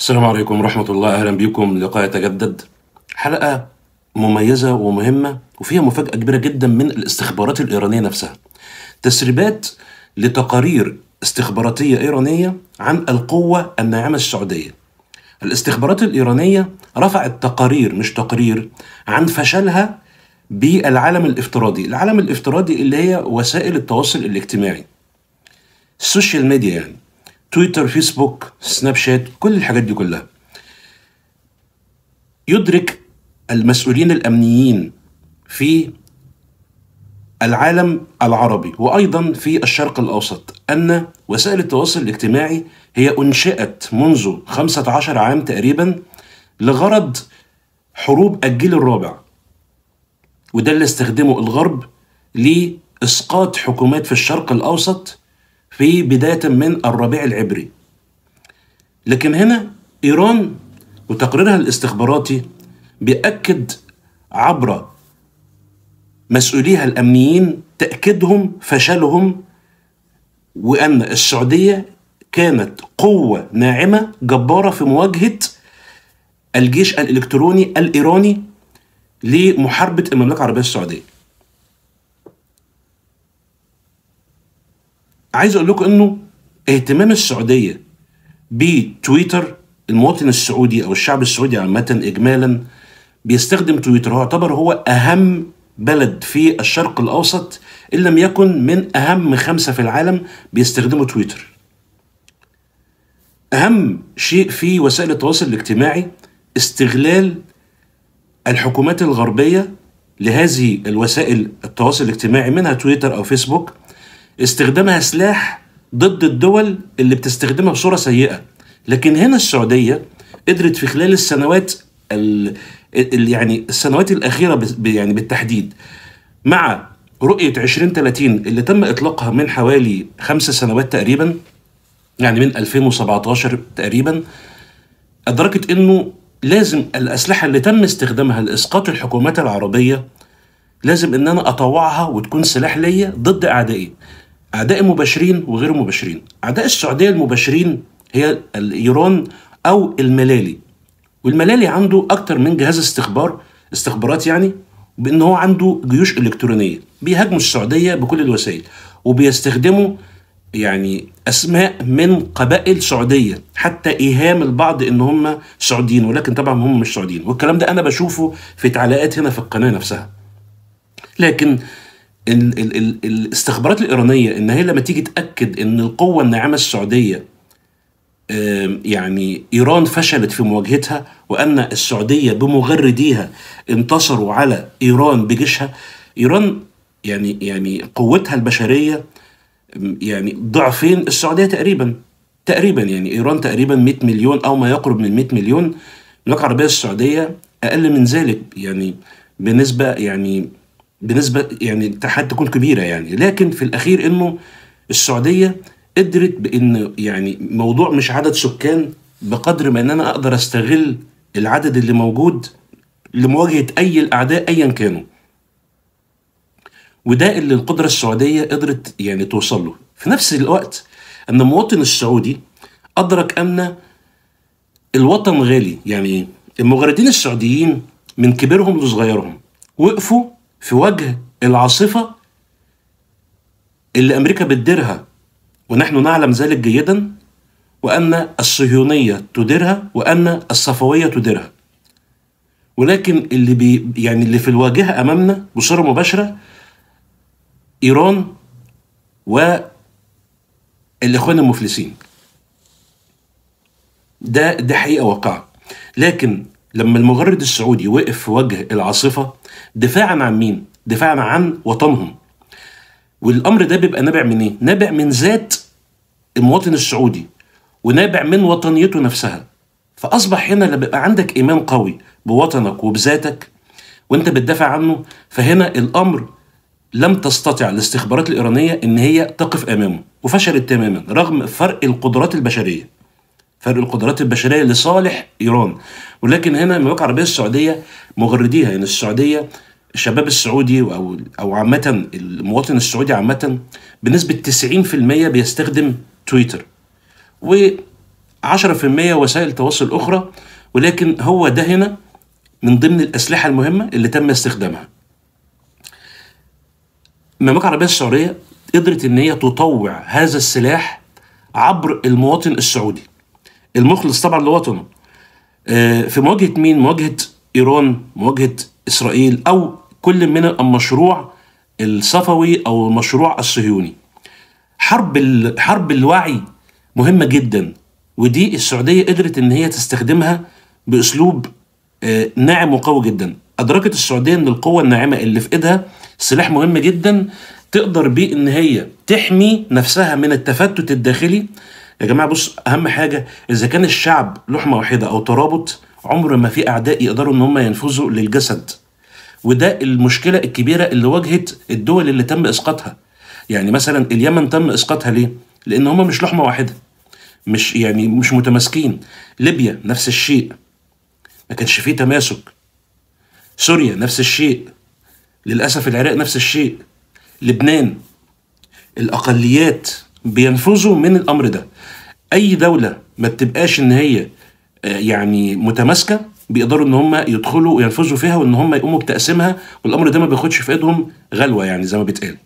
السلام عليكم ورحمة الله أهلا بكم لقاء يتجدد حلقة مميزة ومهمة وفيها مفاجأة كبيرة جدا من الاستخبارات الإيرانية نفسها تسريبات لتقارير استخباراتية إيرانية عن القوة الناعمة السعودية الاستخبارات الإيرانية رفعت تقارير مش تقرير عن فشلها بالعالم الافتراضي العالم الافتراضي اللي هي وسائل التواصل الاجتماعي السوشيال ميديا يعني تويتر فيسبوك سناب شات كل الحاجات دي كلها يدرك المسؤولين الامنيين في العالم العربي وايضا في الشرق الاوسط ان وسائل التواصل الاجتماعي هي انشئت منذ 15 عام تقريبا لغرض حروب الجيل الرابع وده اللي استخدمه الغرب لاسقاط حكومات في الشرق الاوسط في بداية من الربيع العبري لكن هنا إيران وتقريرها الاستخباراتي بيأكد عبر مسؤوليها الأمنيين تأكيدهم فشلهم وأن السعودية كانت قوة ناعمة جبارة في مواجهة الجيش الإلكتروني الإيراني لمحاربة المملكة العربية السعودية عايز اقول لكم انه اهتمام السعوديه بتويتر المواطن السعودي او الشعب السعودي عامه اجمالا بيستخدم تويتر هو يعتبر هو اهم بلد في الشرق الاوسط ان لم يكن من اهم خمسه في العالم بيستخدموا تويتر. اهم شيء في وسائل التواصل الاجتماعي استغلال الحكومات الغربيه لهذه الوسائل التواصل الاجتماعي منها تويتر او فيسبوك استخدامها سلاح ضد الدول اللي بتستخدمها بصوره سيئه لكن هنا السعوديه قدرت في خلال السنوات ال يعني السنوات الاخيره يعني بالتحديد مع رؤيه 2030 اللي تم اطلاقها من حوالي خمس سنوات تقريبا يعني من 2017 تقريبا ادركت انه لازم الاسلحه اللي تم استخدامها لاسقاط الحكومات العربيه لازم ان انا اطوعها وتكون سلاح ليا ضد اعدائي أعداء المباشرين وغير المباشرين أعداء السعودية المباشرين هي الايران أو الملالي والملالي عنده أكتر من جهاز استخبار استخبارات يعني بأن هو عنده جيوش إلكترونية بيهاجموا السعودية بكل الوسائل وبيستخدموا يعني أسماء من قبائل سعودية حتى إيهام البعض إن هم سعوديين ولكن طبعا هم مش سعوديين والكلام ده أنا بشوفه في تعليقات هنا في القناة نفسها لكن ال ال ال الاستخبارات الايرانيه ان هي لما تيجي تاكد ان القوه الناعمه السعوديه يعني ايران فشلت في مواجهتها وان السعوديه بمغرديها انتصروا على ايران بجيشها ايران يعني يعني قوتها البشريه يعني ضعفين السعوديه تقريبا تقريبا يعني ايران تقريبا 100 مليون او ما يقرب من 100 مليون المملكه العربيه السعوديه اقل من ذلك يعني بنسبه يعني بنسبه يعني تحت تكون كبيره يعني لكن في الاخير انه السعوديه قدرت بان يعني موضوع مش عدد سكان بقدر ما ان انا اقدر استغل العدد اللي موجود لمواجهه اي الاعداء ايا كانوا وده اللي القدره السعوديه قدرت يعني توصل له في نفس الوقت ان المواطن السعودي ادرك ان الوطن غالي يعني المغردين السعوديين من كبيرهم لصغيرهم وقفوا في وجه العاصفة اللي أمريكا بتديرها ونحن نعلم ذلك جيدا وأن الصهيونية تديرها وأن الصفوية تديرها ولكن اللي بي يعني اللي في الواجهة أمامنا بصورة مباشرة إيران والإخوان المفلسين ده ده حقيقة واقعة لكن لما المغرد السعودي وقف في وجه العاصفة دفاعا عن مين؟ دفاعا عن وطنهم والامر ده بيبقى نابع من ايه؟ نابع من ذات المواطن السعودي ونابع من وطنيته نفسها فاصبح هنا لما بيبقى عندك ايمان قوي بوطنك وبذاتك وانت بتدافع عنه فهنا الامر لم تستطع الاستخبارات الايرانيه ان هي تقف امامه وفشلت تماما رغم فرق القدرات البشريه فرق القدرات البشريه لصالح ايران ولكن هنا المملكه العربيه السعوديه مغرديها ان يعني السعوديه الشباب السعودي او او عامه المواطن السعودي عامه بنسبه 90% بيستخدم تويتر و10% وسائل تواصل اخرى ولكن هو ده هنا من ضمن الاسلحه المهمه اللي تم استخدامها المملكه العربيه السعوديه قدرت ان هي تطوع هذا السلاح عبر المواطن السعودي المخلص طبعا لوطنه آه، في مواجهه مين مواجهه ايران مواجهه اسرائيل او كل من المشروع الصفوي او المشروع الصهيوني حرب حرب الوعي مهمه جدا ودي السعوديه قدرت ان هي تستخدمها باسلوب آه، ناعم وقوي جدا ادركت السعوديه ان القوه الناعمه اللي في ايدها سلاح مهم جدا تقدر بيه ان هي تحمي نفسها من التفتت الداخلي يا جماعه بص اهم حاجه اذا كان الشعب لحمه واحده او ترابط عمر ما في اعداء يقدروا ان هم ينفذوا للجسد وده المشكله الكبيره اللي واجهت الدول اللي تم اسقاطها يعني مثلا اليمن تم اسقاطها ليه لان هم مش لحمه واحده مش يعني مش متماسكين ليبيا نفس الشيء ما كانش فيه تماسك سوريا نفس الشيء للاسف العراق نفس الشيء لبنان الاقليات بينفذوا من الامر ده اي دوله ما بتبقاش ان هي آه، يعني متماسكه بيقدروا ان هم يدخلوا وينفذوا فيها وان هم يقوموا بتقسيمها والامر ده ما بياخدش في ايدهم غلوه يعني زي ما بيتقال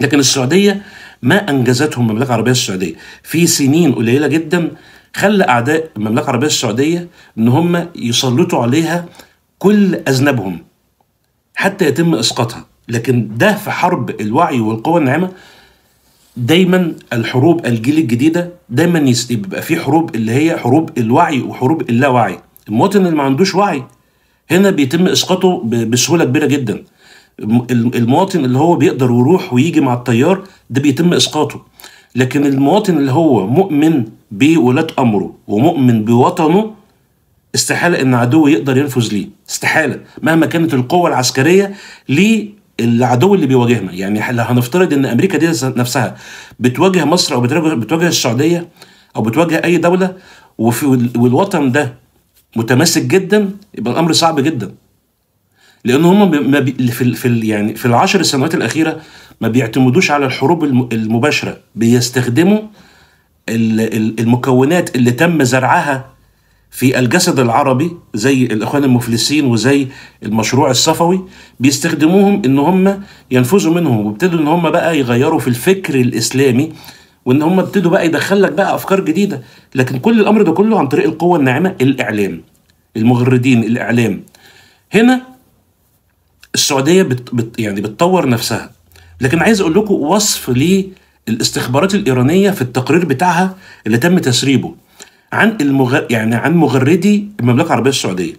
لكن السعوديه ما انجزته المملكه العربيه السعوديه في سنين قليله جدا خلى اعداء المملكه العربيه السعوديه ان هم يسلطوا عليها كل اذنابهم حتى يتم اسقاطها لكن ده في حرب الوعي والقوه الناعمه دايما الحروب الجيل الجديده دايما بيبقى في حروب اللي هي حروب الوعي وحروب اللاوعي المواطن اللي ما عندوش وعي هنا بيتم اسقاطه بسهوله كبيره جدا المواطن اللي هو بيقدر يروح ويجي مع التيار ده بيتم اسقاطه لكن المواطن اللي هو مؤمن بولاة امره ومؤمن بوطنه استحاله ان عدوه يقدر ينفذ ليه استحاله مهما كانت القوه العسكريه ليه العدو اللي بيواجهنا يعني لو هنفترض ان امريكا دي نفسها بتواجه مصر او بتواجه السعوديه او بتواجه اي دوله وفي والوطن ده متماسك جدا يبقى الامر صعب جدا لان هم في في يعني في العشر سنوات الاخيره ما بيعتمدوش على الحروب المباشره بيستخدموا المكونات اللي تم زرعها في الجسد العربي زي الاخوان المفلسين وزي المشروع الصفوي بيستخدموهم ان هم ينفذوا منهم وابتدوا ان هم بقى يغيروا في الفكر الاسلامي وان هم ابتدوا بقى يدخل لك بقى افكار جديده لكن كل الامر ده كله عن طريق القوه الناعمه الاعلام المغردين الاعلام هنا السعوديه بت بت يعني بتطور نفسها لكن عايز اقول لكم وصف للاستخبارات الايرانيه في التقرير بتاعها اللي تم تسريبه عن المغر... يعني عن مغردي المملكه العربيه السعوديه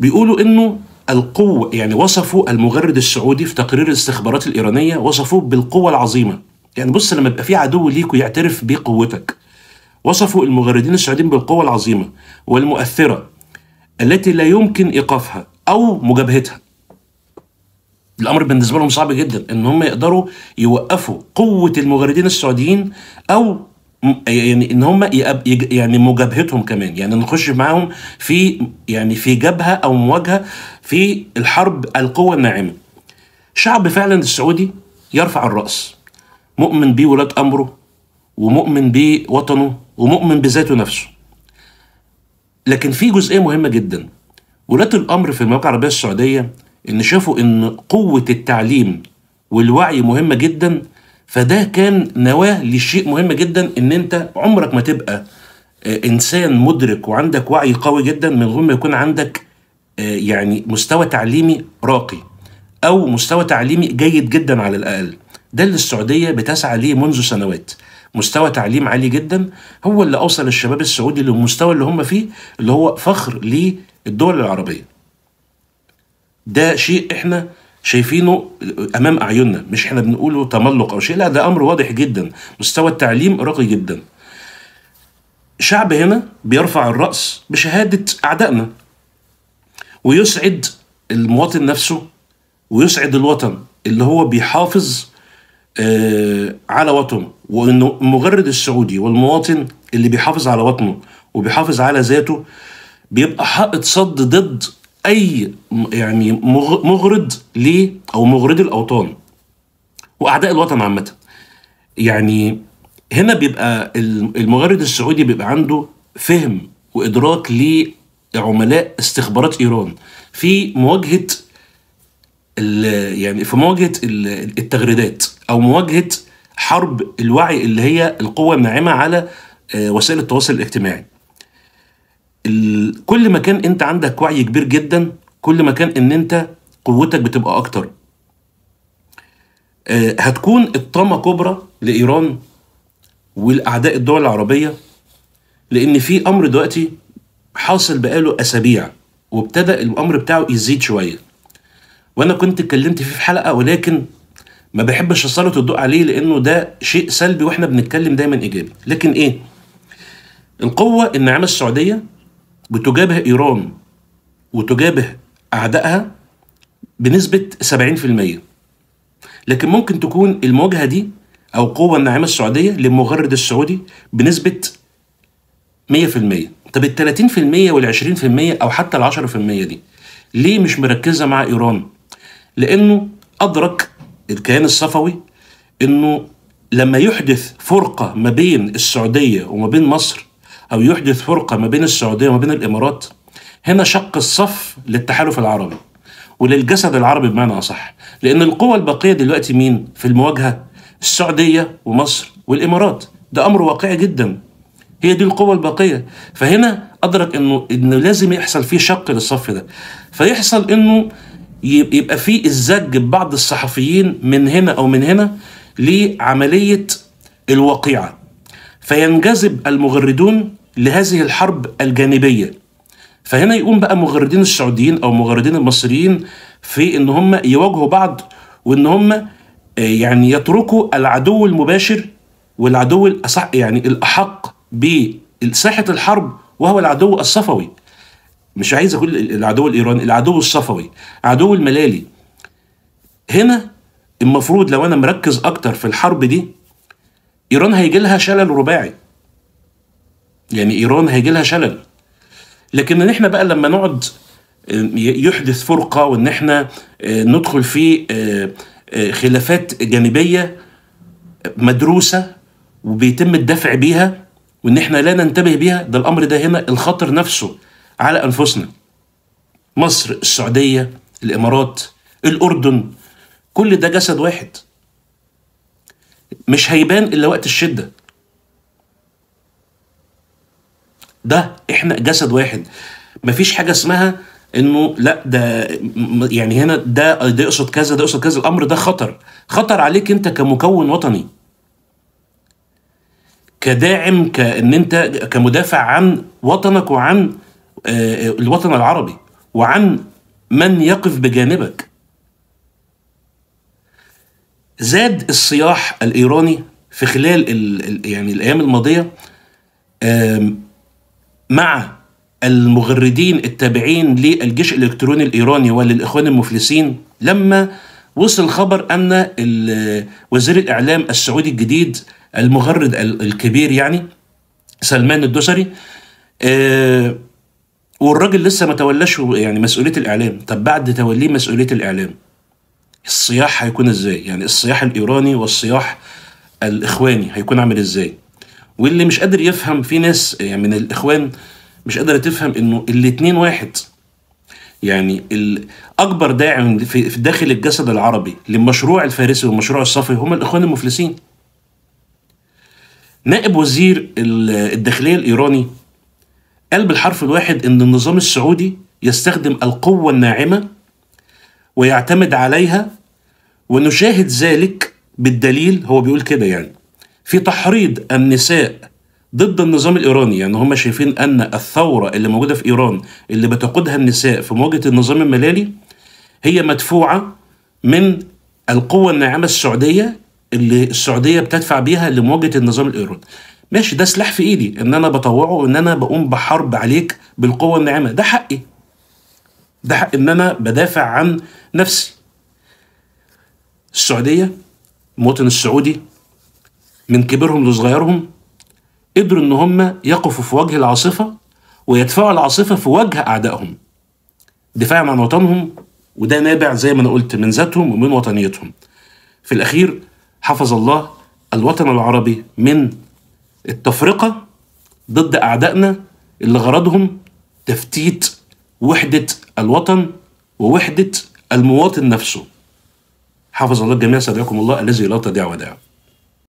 بيقولوا انه القوه يعني وصفوا المغرد السعودي في تقرير الاستخبارات الايرانيه وصفوه بالقوه العظيمه يعني بص لما يبقى في عدو ليك ويعترف بقوتك وصفوا المغردين السعوديين بالقوه العظيمه والمؤثره التي لا يمكن ايقافها او مجابهتها الامر بالنسبه لهم صعب جدا ان هم يقدروا يوقفوا قوه المغردين السعوديين او يعني ان هم يعني مجابهتهم كمان يعني نخش معاهم في يعني في جبهه او مواجهه في الحرب القوه الناعمه. شعب فعلا السعودي يرفع الراس مؤمن بولاة امره ومؤمن بوطنه ومؤمن بذاته نفسه. لكن في جزئيه مهمه جدا ولاة الامر في المملكه العربيه السعوديه ان شافوا ان قوه التعليم والوعي مهمه جدا فده كان نواه لشيء مهم جدا ان انت عمرك ما تبقى آه، انسان مدرك وعندك وعي قوي جدا من غير ما يكون عندك آه، يعني مستوى تعليمي راقي او مستوى تعليمي جيد جدا على الاقل ده اللي السعوديه بتسعى ليه منذ سنوات مستوى تعليم عالي جدا هو اللي اوصل الشباب السعودي للمستوى اللي هم فيه اللي هو فخر للدول العربيه ده شيء احنا شايفينه امام اعيننا مش احنا بنقوله تملق او شيء لا ده امر واضح جدا مستوى التعليم راقي جدا شعب هنا بيرفع الراس بشهاده اعدائنا ويسعد المواطن نفسه ويسعد الوطن اللي هو بيحافظ آه، على وطنه وانه مجرد السعودي والمواطن اللي بيحافظ على وطنه وبيحافظ على ذاته بيبقى حائط صد ضد اي يعني مغرض ل او مغرضي الاوطان واعداء الوطن عامه يعني هنا بيبقى المغرد السعودي بيبقى عنده فهم وادراك لعملاء استخبارات ايران في مواجهه يعني في مواجهه التغريدات او مواجهه حرب الوعي اللي هي القوه الناعمه على آه، وسائل التواصل الاجتماعي كل ما كان انت عندك وعي كبير جدا كل ما كان ان انت قوتك بتبقى اكتر آه، هتكون الطامه كبرى لايران والاعداء الدول العربيه لان في امر دلوقتي حاصل بقاله اسابيع وابتدا الامر بتاعه يزيد شويه وانا كنت اتكلمت فيه في حلقه ولكن ما بحبش اسلط الضوء عليه لانه ده شيء سلبي واحنا بنتكلم دايما ايجابي لكن ايه القوه الناعمه السعوديه بتجابه ايران وتجابه اعدائها بنسبه 70% لكن ممكن تكون المواجهه دي او قوه الناعمه السعوديه للمغرد السعودي بنسبه 100% طب ال 30% وال 20% او حتى ال 10% دي ليه مش مركزه مع ايران؟ لانه ادرك الكيان الصفوي انه لما يحدث فرقه ما بين السعوديه وما بين مصر أو يحدث فرقة ما بين السعودية وما بين الإمارات هنا شق الصف للتحالف العربي وللجسد العربي بمعنى أصح لأن القوى الباقية دلوقتي مين في المواجهة السعودية ومصر والإمارات ده أمر واقعي جدا هي دي القوة الباقية فهنا أدرك إنه إنه لازم يحصل فيه شق للصف ده فيحصل إنه يبقى فيه الزج ببعض الصحفيين من هنا أو من هنا لعملية الوقيعة فينجذب المغردون لهذه الحرب الجانبيه فهنا يقوم بقى مغردين السعوديين او مغردين المصريين في ان هم يواجهوا بعض وان هم آه، يعني يتركوا العدو المباشر والعدو الأصح يعني الاحق بساحه الحرب وهو العدو الصفوي مش عايز اقول العدو الايراني العدو الصفوي عدو الملالي هنا المفروض لو انا مركز اكتر في الحرب دي ايران هيجي لها شلل رباعي يعني ايران هيجي لها شلل لكن ان احنا بقى لما نقعد آه، يحدث فرقه وان احنا آه، ندخل في آه، خلافات جانبيه مدروسه وبيتم الدفع بيها وان احنا لا ننتبه بيها ده الامر ده هنا الخطر نفسه على انفسنا مصر السعوديه الامارات الاردن كل ده جسد واحد مش هيبان الا وقت الشده ده احنا جسد واحد مفيش حاجه اسمها انه لا ده يعني هنا ده ده يقصد كذا ده يقصد كذا الامر ده خطر خطر عليك انت كمكون وطني كداعم كان انت كمدافع عن وطنك وعن آه، آه، الوطن العربي وعن من يقف بجانبك زاد الصياح الايراني في خلال ال يعني الايام الماضيه مع المغردين التابعين للجيش الالكتروني الايراني وللاخوان المفلسين لما وصل خبر ان وزير الاعلام السعودي الجديد المغرد الكبير يعني سلمان الدوسري آه والراجل لسه ما تولاش يعني مسؤوليه الاعلام طب بعد توليه مسؤوليه الاعلام الصياح هيكون ازاي يعني الصياح الايراني والصياح الاخواني هيكون عامل ازاي واللي مش قادر يفهم في ناس يعني من الاخوان مش قادره تفهم انه الاتنين واحد يعني اكبر داعم في داخل الجسد العربي للمشروع الفارسي والمشروع الصفوي هم الاخوان المفلسين نائب وزير الداخليه الايراني قال بالحرف الواحد ان النظام السعودي يستخدم القوه الناعمه ويعتمد عليها ونشاهد ذلك بالدليل هو بيقول كده يعني في تحريض النساء ضد النظام الايراني يعني هم شايفين ان الثوره اللي موجوده في ايران اللي بتقودها النساء في مواجهه النظام الملالي هي مدفوعه من القوه الناعمه السعوديه اللي السعوديه بتدفع بيها لمواجهه النظام الايراني ماشي ده سلاح في ايدي ان انا بطوعه ان انا بقوم بحرب عليك بالقوه الناعمه ده حقي ده حق ان انا بدافع عن نفسي السعوديه المواطن السعودي من كبيرهم لصغيرهم قدروا ان هم يقفوا في وجه العاصفه ويدفعوا العاصفه في وجه اعدائهم دفاعا عن وطنهم وده نابع زي ما انا قلت من ذاتهم ومن وطنيتهم في الاخير حفظ الله الوطن العربي من التفرقه ضد اعدائنا اللي غرضهم تفتيت وحده الوطن ووحده المواطن نفسه حفظ الله الجميع سبحانه الله الذي لا تضيع وداعه